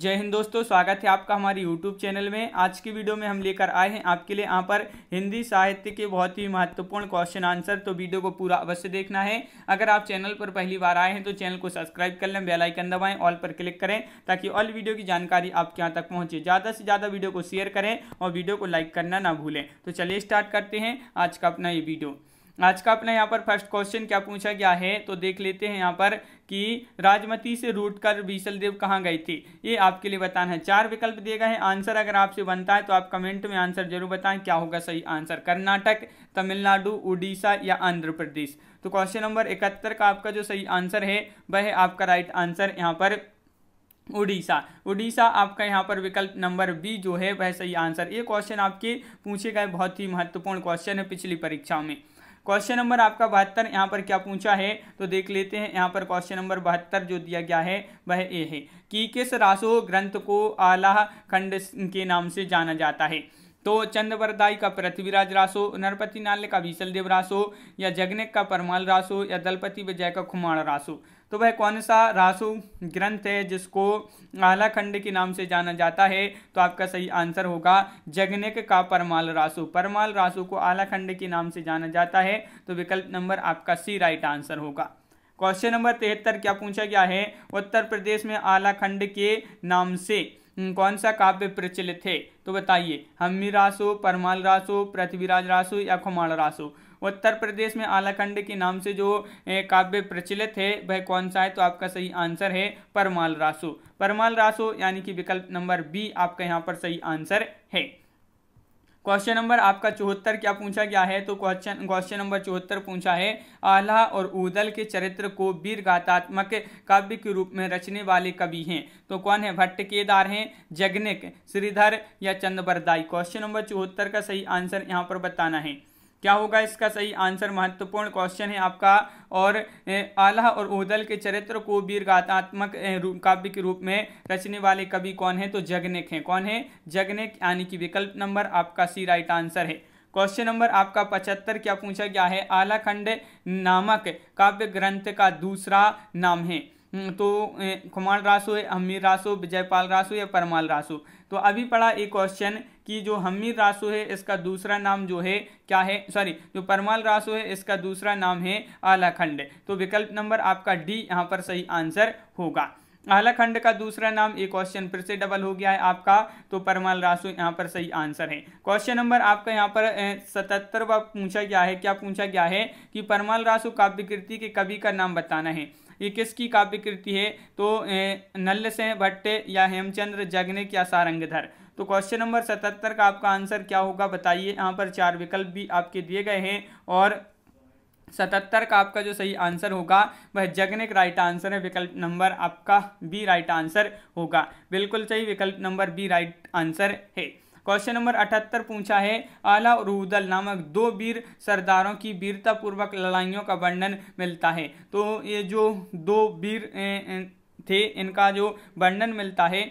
जय हिंद दोस्तों स्वागत है आपका हमारे YouTube चैनल में आज की वीडियो में हम लेकर आए हैं आपके लिए यहाँ पर हिंदी साहित्य के बहुत ही महत्वपूर्ण क्वेश्चन आंसर तो वीडियो को पूरा अवश्य देखना है अगर आप चैनल पर पहली बार आए हैं तो चैनल को सब्सक्राइब कर लें बेल आइकन दबाएं ऑल पर क्लिक करें ताकि ऑल वीडियो की जानकारी आपके यहाँ तक पहुँचे ज़्यादा से ज़्यादा वीडियो को शेयर करें और वीडियो को लाइक करना ना भूलें तो चलिए स्टार्ट करते हैं आज का अपना ये वीडियो आज का अपना यहाँ पर फर्स्ट क्वेश्चन क्या पूछा गया है तो देख लेते हैं यहाँ पर कि राजमती से रूट कर बीसल देव कहाँ गई थी ये आपके लिए बताना है चार विकल्प दिए गए हैं आंसर अगर आपसे बनता है तो आप कमेंट में आंसर जरूर बताएं क्या होगा सही आंसर कर्नाटक तमिलनाडु उड़ीसा या आंध्र प्रदेश तो क्वेश्चन नंबर इकहत्तर का आपका जो सही आंसर है वह है आपका राइट आंसर यहाँ पर उड़ीसा उड़ीसा आपका यहाँ पर विकल्प नंबर बी जो है वह सही आंसर ये क्वेश्चन आपके पूछे गए बहुत ही महत्वपूर्ण क्वेश्चन है पिछली परीक्षाओं में क्वेश्चन नंबर आपका बहत्तर यहाँ पर क्या पूछा है तो देख लेते हैं यहाँ पर क्वेश्चन नंबर बहत्तर जो दिया गया है वह ये है कि किस रासो ग्रंथ को आला खंड के नाम से जाना जाता है तो चंद्रवरदाई का पृथ्वीराज रासो नरपति नाल्य का देव रासो या जगनेक का परमाल रासो या दलपति विजय का खुमाण रासो तो वह कौन सा रासु ग्रंथ है जिसको आला खंड के नाम से जाना जाता है तो आपका सही आंसर होगा जगनिक का परमाल रासु परमाल रासु को आला खंड के नाम से जाना जाता है तो विकल्प नंबर आपका सी राइट आंसर होगा क्वेश्चन नंबर तिहत्तर क्या पूछा गया है उत्तर प्रदेश में आला खंड के नाम से कौन सा काव्य प्रचलित है तो बताइए हम्मी रासो परमाल रासो पृथ्वीराज रासो या खुमाल रासो उत्तर प्रदेश में आलाखंड के नाम से जो काव्य प्रचलित है वह कौन सा है तो आपका सही आंसर है परमाल रासो परमाल रासो यानी कि विकल्प नंबर बी आपका यहाँ पर सही आंसर है क्वेश्चन नंबर आपका चौहत्तर क्या पूछा गया है तो क्वेश्चन क्वेश्चन नंबर चौहत्तर पूछा है आल्हा और उदल के चरित्र को गातात्मक काव्य के रूप में रचने वाले कवि हैं तो कौन है भट्ट केदार हैं जगनिक श्रीधर या चंद्रबरदाई क्वेश्चन नंबर चौहत्तर का सही आंसर यहाँ पर बताना है क्या होगा इसका सही आंसर महत्वपूर्ण क्वेश्चन है आपका और आला और ओदल के चरित्र को गात्मक काव्य के रूप में रचने वाले कवि कौन है तो जगनेक हैं कौन है जगनेक यानी कि विकल्प नंबर आपका सी राइट आंसर है क्वेश्चन नंबर आपका पचहत्तर क्या पूछा गया है आलाखंड नामक काव्य ग्रंथ का दूसरा नाम है हम्म, तो कुमार रासो है अमीर रासो विजयपाल रासो या परमाल रासो तो अभी पढ़ा एक क्वेश्चन कि जो हमीर रासु है इसका दूसरा नाम जो है क्या है सॉरी जो परमाल रासु है इसका दूसरा नाम है आलाखंड तो विकल्प नंबर आपका डी यहाँ पर सही आंसर होगा आलाखंड का दूसरा नाम एक क्वेश्चन फिर से डबल हो गया है आपका तो परमाल रासु यहाँ पर सही आंसर है क्वेश्चन नंबर आपका यहाँ पर सतहत्तरवा पूछा गया है क्या पूछा गया है कि परमाल रासु काव्य कृति के कवि का नाम बताना है ये किसकी काव्य कृति है तो नल्ल से भट्ट या हेमचंद्र जगनिक या सारंगधर तो क्वेश्चन नंबर सतहत्तर का आपका आंसर क्या होगा बताइए यहाँ पर चार विकल्प भी आपके दिए गए हैं और सतहत्तर का आपका जो सही आंसर होगा वह जगनिक राइट आंसर है विकल्प नंबर आपका बी राइट आंसर होगा बिल्कुल सही विकल्प नंबर बी राइट आंसर है क्वेश्चन नंबर अठहत्तर पूछा है आला और उदल नामक दो वीर सरदारों की वीरतापूर्वक लड़ाइयों का वर्णन मिलता है तो ये जो दो वीर थे इनका जो वर्णन मिलता है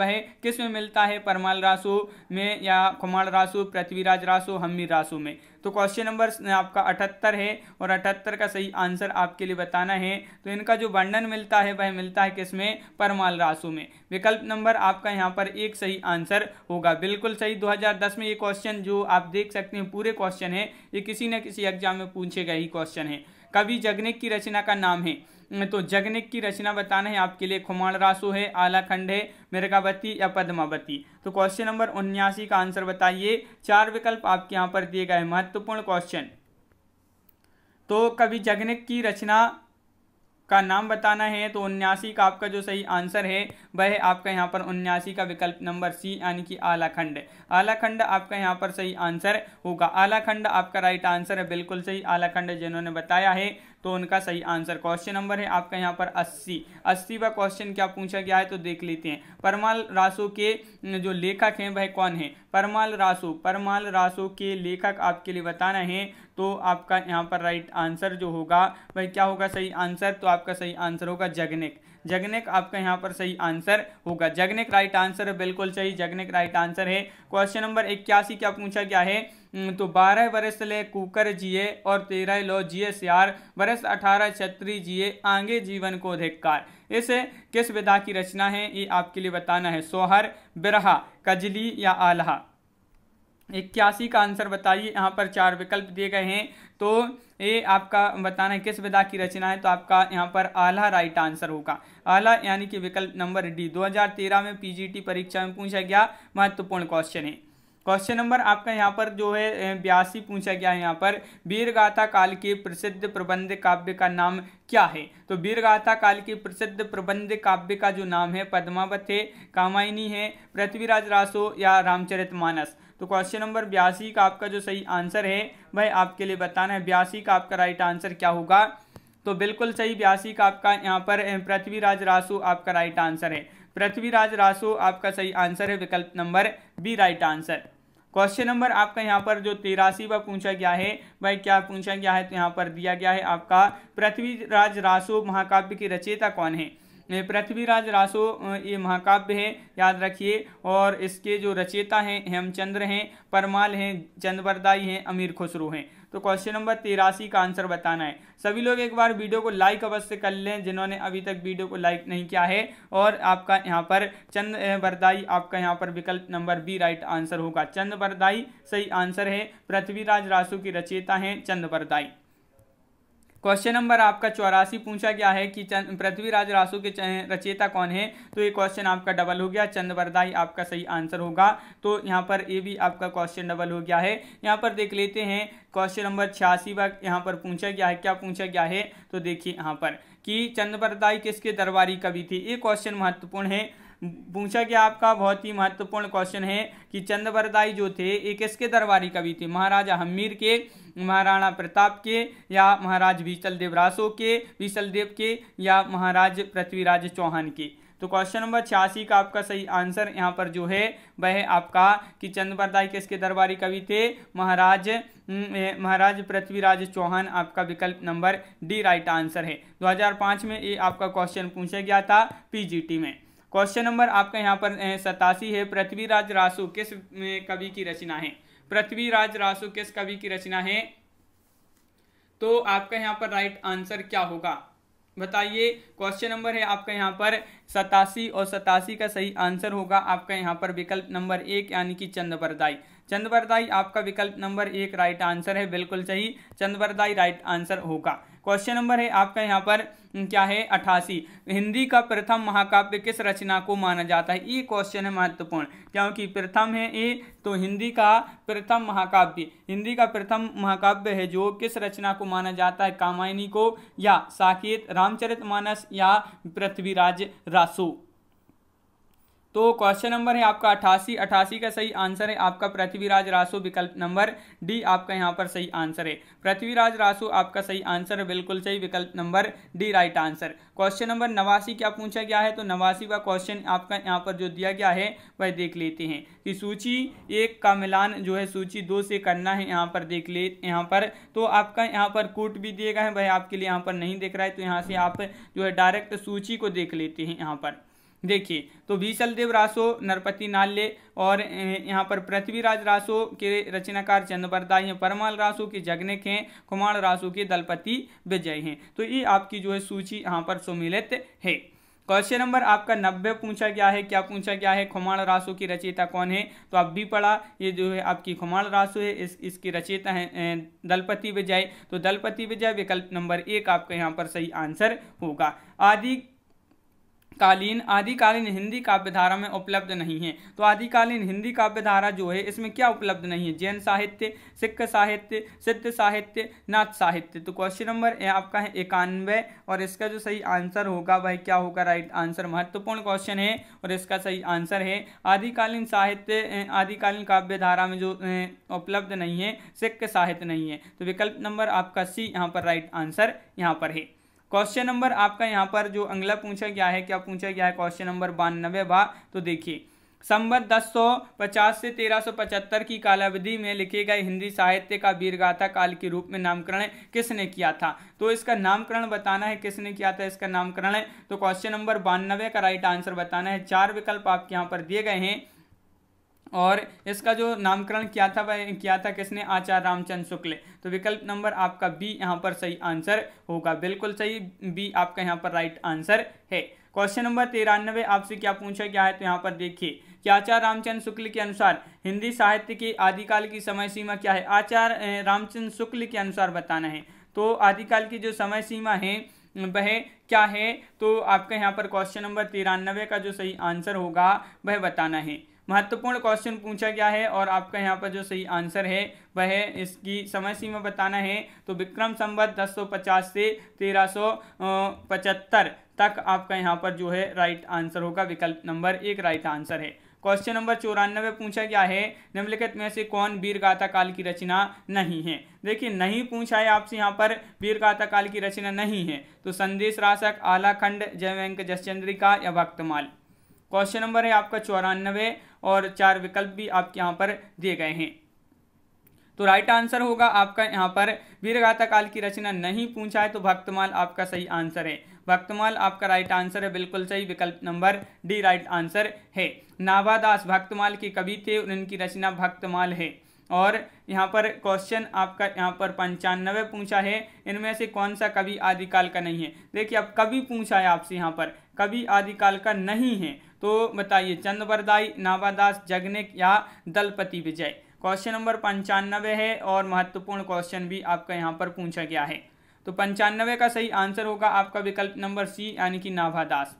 वह किस में मिलता है परमाल रासु में या कुमार रासु पृथ्वीराज रासो हम्मी रासो में तो क्वेश्चन नंबर आपका अठहत्तर है और अठहत्तर का सही आंसर आपके लिए बताना है तो इनका जो वर्णन मिलता है वह मिलता है किसमें परमाल रासो में विकल्प नंबर आपका यहाँ पर एक सही आंसर होगा बिल्कुल सही 2010 में ये क्वेश्चन जो आप देख सकते हैं पूरे क्वेश्चन है ये किसी न किसी एग्जाम में पूछे गए ही क्वेश्चन है कवि जगनिक की रचना का नाम है तो जगनिक की रचना बताना है आपके लिए खुमाण रासो है आलाखंड है मृगावती या पद्मावती तो क्वेश्चन नंबर उन्यासी का आंसर बताइए चार विकल्प आपके यहाँ पर दिए गए महत्वपूर्ण क्वेश्चन तो कभी जगनिक की रचना का नाम बताना है तो उन्यासी का आपका जो सही आंसर है वह है आपका यहाँ पर उन्यासी का विकल्प नंबर सी यानी कि आलाखंड आलाखंड आपका यहाँ पर सही आंसर होगा आलाखंड आपका राइट आंसर है बिल्कुल सही आलाखंड जिन्होंने बताया है तो उनका सही आंसर क्वेश्चन नंबर है आपका यहाँ पर अस्सी अस्सी का क्वेश्चन क्या पूछा गया है तो देख लेते हैं परमाल रासो के जो लेखक हैं वह कौन है परमाल रासो परमाल रासो के लेखक आपके लिए बताना है तो आपका यहाँ पर राइट आंसर जो होगा वह क्या होगा सही आंसर तो आपका सही आंसर होगा जगनिक जगनेक आपका यहाँ पर सही आंसर होगा जगनेक राइट आंसर है बिल्कुल सही जगनेक राइट आंसर है क्वेश्चन नंबर इक्यासी क्या पूछा गया है तो बारह वर्ष ले कुकर जिए और तेरह लो जिए सियार वर्ष अठारह छत्री जिए आगे जीवन को धिक्कार इस किस विधा की रचना है ये आपके लिए बताना है सोहर बिरहा कजली या आल्हा इक्यासी का आंसर बताइए यहाँ पर चार विकल्प दिए गए हैं तो ये आपका बताना है किस विधा की रचना है तो आपका यहाँ पर आला राइट आंसर होगा आला यानी कि विकल्प नंबर डी 2013 में पीजीटी परीक्षा में पूछा गया महत्वपूर्ण क्वेश्चन है क्वेश्चन नंबर आपका यहाँ पर जो है बयासी पूछा गया है यहाँ पर वीरगाथा काल के प्रसिद्ध प्रबंध काव्य का नाम क्या है तो वीरगाथा काल के प्रसिद्ध प्रबंध काव्य का जो नाम है पद्मावत है कामायनी है पृथ्वीराज रासो या रामचरित मानस तो क्वेश्चन नंबर बयासी का आपका जो सही आंसर है वह आपके लिए बताना है बयासी का आपका राइट आंसर क्या होगा तो बिल्कुल सही बयासी का आपका यहाँ पर पृथ्वीराज रासो आपका राइट आंसर है पृथ्वीराज रासो आपका सही आंसर है विकल्प नंबर B right answer question number आपका यहाँ पर जो तिरासी व पूछा गया है भाई क्या पूछा गया है तो यहाँ पर दिया गया है आपका पृथ्वीराज रासो महाकाव्य की रचयिता कौन है पृथ्वीराज रासो ये महाकाव्य है याद रखिए और इसके जो रचयिता हैं हेमचंद्र हैं परमाल हैं चंदवरदाई हैं अमीर खुसरू हैं तो क्वेश्चन नंबर तिरासी का आंसर बताना है सभी लोग एक बार वीडियो को लाइक अवश्य कर लें जिन्होंने अभी तक वीडियो को लाइक नहीं किया है और आपका यहाँ पर चंद बरदाई आपका यहाँ पर विकल्प नंबर बी राइट आंसर होगा चंद बरदाई सही आंसर है पृथ्वीराज रासू की रचयिता हैं चंद बरदाई क्वेश्चन नंबर आपका चौरासी पूछा गया है कि पृथ्वीराज रासू के रचेता कौन है तो ये क्वेश्चन आपका डबल हो गया चंद्रवरदाई आपका सही आंसर होगा तो यहाँ पर ये भी आपका क्वेश्चन डबल हो गया है यहाँ पर देख लेते हैं क्वेश्चन नंबर छियासी व यहाँ पर पूछा गया है क्या पूछा गया है तो देखिए यहाँ पर कि चंद्रवरदाई किसके दरबारी कवि थे ये क्वेश्चन महत्वपूर्ण है पूछा गया आपका बहुत ही महत्वपूर्ण क्वेश्चन है कि चंद्रवरदाई जो थे एक इसके दरबारी कवि थे महाराजा हमीर के महाराणा प्रताप के या महाराज भीचल देव रासो के भीचल देव के या महाराज पृथ्वीराज चौहान के तो क्वेश्चन नंबर छियासी का आपका सही आंसर यहाँ पर जो है वह आपका कि चंद्रप्रदाय किसके दरबारी कवि थे महाराज हम्म, महाराज पृथ्वीराज चौहान आपका विकल्प नंबर डी राइट आंसर है 2005 में ये आपका क्वेश्चन पूछा गया था पीजीटी में क्वेश्चन नंबर आपका यहाँ पर सतासी है पृथ्वीराज रासु किस कवि की रचना है पृथ्वीराज रासु किस कवि की रचना है तो आपका यहाँ पर राइट आंसर क्या होगा बताइए क्वेश्चन नंबर है आपका यहाँ पर सतासी और सतासी का सही आंसर होगा आपका यहाँ पर विकल्प नंबर एक यानी कि चंद्रवरदाई चंद्रवरदाई आपका विकल्प नंबर एक राइट आंसर है बिल्कुल सही चंद्रवरदाई राइट आंसर होगा क्वेश्चन नंबर है आपका यहाँ पर क्या है अठासी हिंदी का प्रथम महाकाव्य किस रचना को माना जाता है ये क्वेश्चन है महत्वपूर्ण क्योंकि प्रथम है ये तो हिंदी का प्रथम महाकाव्य हिंदी का प्रथम महाकाव्य है जो किस रचना को माना जाता है कामायनी को या साकेत रामचरित मानस या पृथ्वीराज रासो तो क्वेश्चन नंबर है आपका अठासी अठासी का सही आंसर है आपका पृथ्वीराज रासो विकल्प नंबर डी आपका यहाँ पर सही आंसर है पृथ्वीराज रासो आपका सही आंसर है बिल्कुल सही विकल्प नंबर D right answer question number नवासी क्या पूछा गया है तो नवासी का क्वेश्चन आपका यहाँ पर जो दिया गया है वह देख लेते हैं कि सूची एक का मिलान जो है सूची दो से करना है यहाँ पर देख ले यहाँ पर तो आपका यहाँ पर कूट भी दिएगा है वह आपके लिए यहाँ पर नहीं देख रहा है तो यहाँ से आप जो है डायरेक्ट सूची को देख लेते हैं यहाँ पर देखिए तो वी देव रासो नरपति नाल्य और यहाँ पर पृथ्वीराज रासो के रचनाकार चंद्रबरदाई हैं परमाल रासो के जगनेक हैं कुमार रासो के दलपति विजय हैं तो ये आपकी जो है सूची यहाँ पर सुमिलित है क्वेश्चन नंबर आपका नब्बे पूछा गया है क्या पूछा गया है खुमाण रासो की रचयिता कौन है तो आप भी पढ़ा ये जो है आपकी खुमाण रासो है इस इसकी रचयिता है दलपति विजय तो दलपति विजय विकल्प नंबर एक आपका यहाँ पर सही आंसर होगा आदि कालीन आदिकालीन हिंदी काव्यधारा में उपलब्ध नहीं है तो आदिकालीन हिंदी काव्यधारा जो है इसमें क्या उपलब्ध नहीं है जैन साहित्य सिख साहित्य सिद्ध साहित्य नाथ साहित्य तो क्वेश्चन नंबर आपका है इक्यानवे और इसका जो सही आंसर होगा वह क्या होगा राइट आंसर महत्वपूर्ण क्वेश्चन है और इसका सही आंसर है आदिकालीन साहित्य आदिकालीन काव्यधारा में जो उपलब्ध नहीं है सिख साहित्य नहीं है तो विकल्प नंबर आपका सी यहाँ पर राइट आंसर यहाँ पर है क्वेश्चन नंबर आपका यहाँ पर जो अगला पूछा गया है क्या पूछा गया है क्वेश्चन नंबर बानबे बा तो देखिए संबत 1050 से 1375 की कालावधि में लिखे गए हिंदी साहित्य का वीरगाथा काल के रूप में नामकरण किसने किया था तो इसका नामकरण बताना है किसने किया था इसका नामकरण है तो क्वेश्चन नंबर बानवे का राइट आंसर बताना है चार विकल्प आपके यहाँ पर दिए गए हैं और इसका जो नामकरण किया था वह किया था किसने आचार्य रामचंद्र शुक्ल तो विकल्प नंबर आपका बी यहाँ पर सही आंसर होगा बिल्कुल सही बी आपका यहाँ पर राइट आंसर है क्वेश्चन नंबर तिरानवे आपसे क्या पूछा गया है तो यहाँ पर देखिए कि आचार्य रामचंद्र शुक्ल के अनुसार हिंदी साहित्य के आदिकाल की समय सीमा क्या है आचार्य रामचंद्र शुक्ल के अनुसार बताना है तो आदिकाल की जो समय सीमा है वह क्या है तो आपका यहाँ पर क्वेश्चन नंबर तिरानवे का जो सही आंसर होगा वह बताना है महत्वपूर्ण क्वेश्चन पूछा गया है और आपका यहाँ पर जो सही आंसर है वह इसकी समय सीमा बताना है तो विक्रम संवत 1050 से 1375 तक आपका यहाँ पर जो है राइट आंसर होगा विकल्प नंबर एक राइट आंसर है क्वेश्चन नंबर चौरानवे पूछा गया है निम्नलिखित में से कौन वीर गाथा काल की रचना नहीं है देखिए नहीं पूछा है आपसे यहाँ पर वीर गाथा काल की रचना नहीं है तो संदेश राशक आलाखंड वेंक जसचंद्रिका या भक्तमाल क्वेश्चन नंबर है आपका चौरानबे और चार विकल्प भी आपके यहाँ पर दिए गए हैं तो राइट आंसर होगा आपका यहाँ पर वीरगाथा काल की रचना नहीं पूछा है तो भक्तमाल आपका सही आंसर है भक्तमाल आपका राइट आंसर है बिल्कुल सही विकल्प नंबर डी राइट आंसर है नाभादास भक्तमाल के कवि थे इनकी रचना भक्तमाल है और यहाँ पर क्वेश्चन आपका यहाँ पर पंचानवे पूछा है इनमें से कौन सा कवि आदिकाल का नहीं है देखिए अब कवि पूछा है आपसे यहाँ पर कवि आदिकाल का नहीं है तो बताइए चंद्रवरदाई नाभादास नावादास जगनिक या दलपति विजय क्वेश्चन नंबर पंचानवे है और महत्वपूर्ण क्वेश्चन भी आपका यहाँ पर पूछा गया है तो पंचानवे का सही आंसर होगा आपका विकल्प नंबर सी यानी कि नाभादास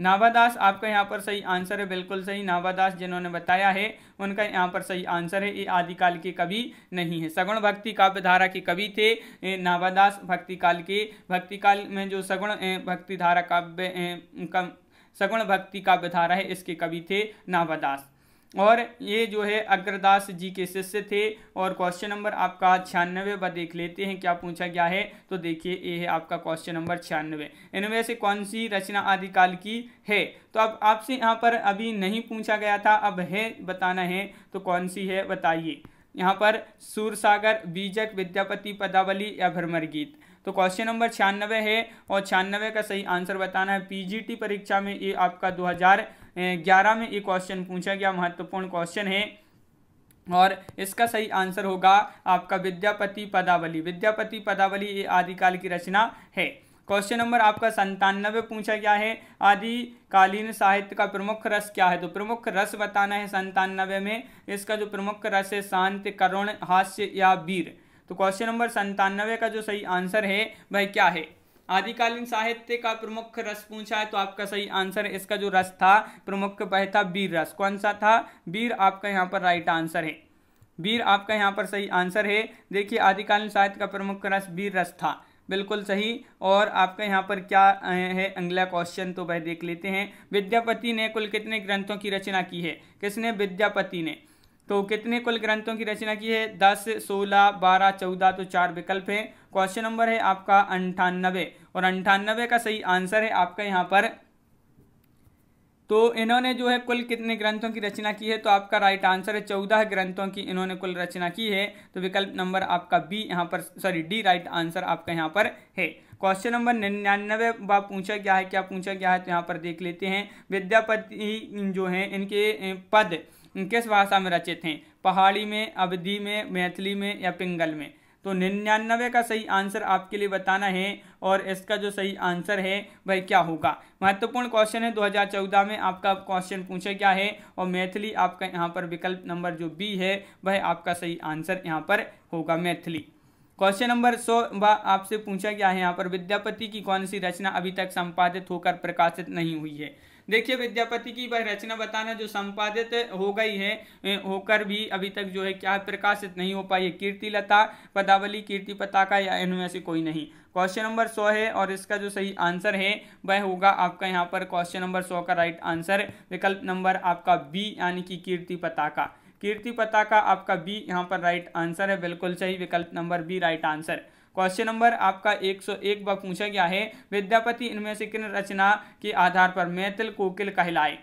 नावादास आपका यहाँ पर सही आंसर है बिल्कुल सही नावादास जिन्होंने बताया है उनका यहाँ पर सही आंसर है ये आदिकाल के कवि नहीं है सगुण भक्ति काव्य धारा के कवि थे नावादास भक्ति काल के भक्ति काल में जो सगुण भक्ति धारा काव्य का सगुण भक्ति काव्य धारा है इसके कवि थे नावादास और ये जो है अग्रदास जी के शिष्य थे और क्वेश्चन नंबर आपका छियानवे पर देख लेते हैं क्या पूछा गया है तो देखिए ये है आपका क्वेश्चन नंबर छियानवे इनमें से कौन सी रचना आदिकाल की है तो अब आपसे यहाँ पर अभी नहीं पूछा गया था अब है बताना है तो कौन सी है बताइए यहाँ पर सूरसागर बीजक विद्यापति पदावली या भ्रमर गीत तो क्वेश्चन नंबर छियानवे है और छियानवे का सही आंसर बताना है पीजीटी परीक्षा में ये आपका हज़ार ग्यारह में ये क्वेश्चन पूछा गया महत्वपूर्ण क्वेश्चन है और इसका सही आंसर होगा आपका विद्यापति पदावली विद्यापति पदावली ये आदिकाल की रचना है क्वेश्चन नंबर आपका संतानवे पूछा गया है आदिकालीन साहित्य का प्रमुख रस क्या है तो प्रमुख रस बताना है संतानवे में इसका जो प्रमुख रस है शांत करुण हास्य या वीर तो क्वेश्चन नंबर संतानवे का जो सही आंसर है वह क्या है आदिकालीन साहित्य का प्रमुख रस पूछा है तो आपका सही आंसर इसका जो रस था प्रमुख वह था वीर रस कौन सा था वीर आपका यहाँ पर राइट आंसर है वीर आपका यहाँ पर सही आंसर है देखिए आदिकालीन साहित्य का प्रमुख रस वीर रस था बिल्कुल सही और आपका यहाँ पर क्या है अगला क्वेश्चन तो वह देख लेते हैं विद्यापति ने कुल कितने ग्रंथों की रचना की है किसने विद्यापति ने तो कितने कुल ग्रंथों की रचना की है दस सोलह बारह चौदह तो चार विकल्प है क्वेश्चन नंबर है आपका अंठानबे और अंठानबे का सही आंसर है आपका यहाँ पर तो इन्होंने जो है कुल कितने ग्रंथों की रचना की है तो आपका राइट आंसर है चौदह ग्रंथों की इन्होंने कुल रचना की है तो विकल्प नंबर आपका बी यहाँ पर सॉरी डी राइट आंसर आपका यहाँ पर है क्वेश्चन नंबर निन्यानवे बा पूछा गया है क्या पूछा गया है तो यहाँ पर देख लेते हैं विद्यापति जो है इनके पद किस भाषा में रचित हैं पहाड़ी में अवधि में मैथिली में या पिंगल में तो निन्यानवे का सही आंसर आपके लिए बताना है और इसका जो सही आंसर है भाई क्या होगा महत्वपूर्ण क्वेश्चन है 2014 में आपका क्वेश्चन पूछा क्या है और मैथिली आपका यहाँ पर विकल्प नंबर जो बी है वह आपका सही आंसर यहाँ पर होगा मैथिली क्वेश्चन नंबर सौ आपसे पूछा गया है यहाँ पर विद्यापति की कौन सी रचना अभी तक संपादित होकर प्रकाशित नहीं हुई है देखिए विद्यापति की वह रचना बताना जो संपादित हो गई है होकर भी अभी तक जो है क्या प्रकाशित नहीं हो पाई है कीर्ति लता पदावली कीर्ति पताका या इनमें से कोई नहीं क्वेश्चन नंबर सौ है और इसका जो सही आंसर है वह होगा आपका यहाँ पर क्वेश्चन नंबर सौ का राइट आंसर विकल्प नंबर आपका बी यानी कि कीर्ति पताका कीर्ति पताका आपका बी यहाँ पर राइट आंसर है बिल्कुल सही विकल्प नंबर B right answer question number आपका 101 पर पूछा गया है विद्यापति इनमें से किन रचना के आधार पर मैथिल कोकिल कहलाए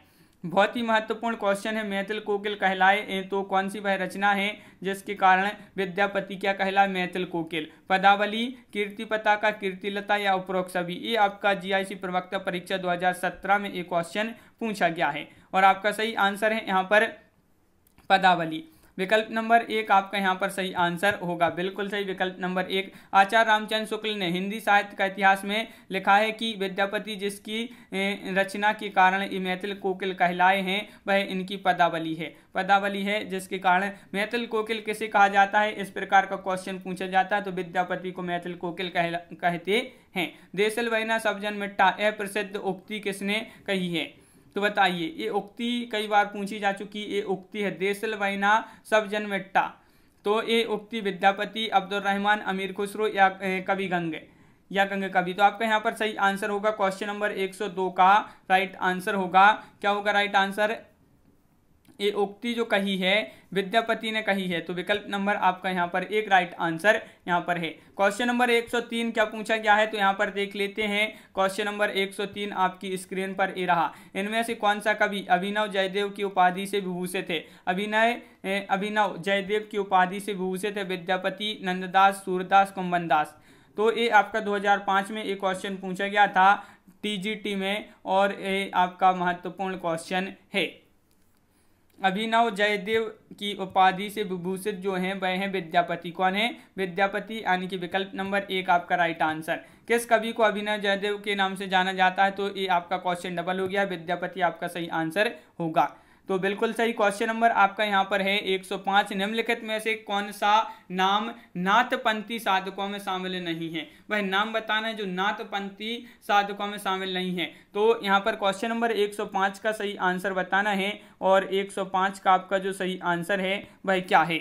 बहुत ही महत्वपूर्ण क्वेश्चन है मैथिल कोकिल कहलाए तो कौन सी वह रचना है जिसके कारण विद्यापति क्या कहलाए मैथिल कोकिल पदावली कीर्ति पताका कीर्तिलता या उपरोक्त सभी ये आपका जीआईसी प्रवक्ता परीक्षा 2017 में एक क्वेश्चन पूछा गया है और आपका सही आंसर है यहाँ पर पदावली विकल्प नंबर एक आपका यहाँ पर सही आंसर होगा बिल्कुल सही विकल्प नंबर एक आचार्य रामचंद्र शुक्ल ने हिंदी साहित्य का इतिहास में लिखा है कि विद्यापति जिसकी रचना के कारण मैथिल कोकिल कहलाए हैं वह इनकी पदावली है पदावली है जिसके कारण मैथिल कोकिल किसे कहा जाता है इस प्रकार का क्वेश्चन पूछा जाता है तो विद्यापति को मैथिल कोकिल कहला कहते हैं देसल वैना सबजन मिट्टा अप्रसिद्ध उक्ति किसने कही है तो बताइए ये उक्ति कई बार पूछी जा चुकी ये उक्ति है देशल वैना सब जनमेट्टा तो ये उक्ति विद्यापति अब्दुल रहमान अमीर खुसरो या कवि गंगे या गंगे कवि तो आपका यहाँ पर सही आंसर होगा क्वेश्चन नंबर 102 का राइट आंसर होगा क्या होगा राइट आंसर ये उक्ति जो कही है विद्यापति ने कही है तो विकल्प नंबर आपका यहाँ पर एक राइट आंसर यहाँ पर है क्वेश्चन नंबर 103 क्या पूछा गया है तो यहाँ पर देख लेते हैं क्वेश्चन नंबर 103 आपकी स्क्रीन पर ये रहा इनमें से कौन सा कवि अभिनव जयदेव की उपाधि से विभूषित है अभिनय अभिनव जयदेव की उपाधि से विभूषित है विद्यापति नंददास सूरदास कुंबनदास तो ये आपका दो में एक क्वेश्चन पूछा गया था टी में और ये आपका महत्वपूर्ण क्वेश्चन है अभिनव जयदेव की उपाधि से विभूषित जो हैं वह हैं विद्यापति कौन है विद्यापति यानी कि विकल्प नंबर एक आपका राइट आंसर किस कवि को अभिनव जयदेव के नाम से जाना जाता है तो ये आपका क्वेश्चन डबल हो गया विद्यापति आपका सही आंसर होगा तो बिल्कुल सही क्वेश्चन नंबर आपका यहाँ पर है 105 निम्नलिखित में से कौन सा नाम नाथपंथी साधकों में शामिल नहीं है वह नाम बताना है जो नाथपंथी साधकों में शामिल नहीं है तो यहाँ पर क्वेश्चन नंबर 105 का सही आंसर बताना है और 105 का आपका जो सही आंसर है वह क्या है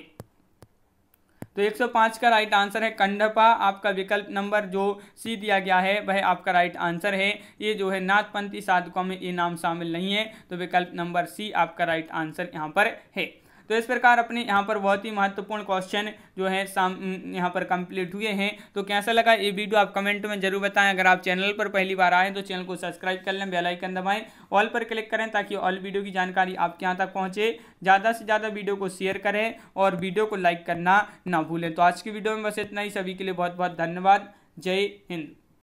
तो 105 का राइट आंसर है कंडपा आपका विकल्प नंबर जो सी दिया गया है वह आपका राइट आंसर है ये जो है नाथपंथी साधकों में ये नाम शामिल नहीं है तो विकल्प नंबर सी आपका राइट आंसर यहाँ पर है तो इस प्रकार अपने यहाँ पर बहुत ही महत्वपूर्ण क्वेश्चन जो है साम यहाँ पर कंप्लीट हुए हैं तो कैसा लगा ये वीडियो आप कमेंट में जरूर बताएं अगर आप चैनल पर पहली बार आएँ तो चैनल को सब्सक्राइब कर लें बेलाइकन दबाएँ ऑल पर क्लिक करें ताकि ऑल वीडियो की जानकारी आपके यहाँ तक पहुँचे ज़्यादा से ज़्यादा वीडियो को शेयर करें और वीडियो को लाइक करना ना भूलें तो आज की वीडियो में बस इतना ही सभी के लिए बहुत बहुत धन्यवाद जय हिंद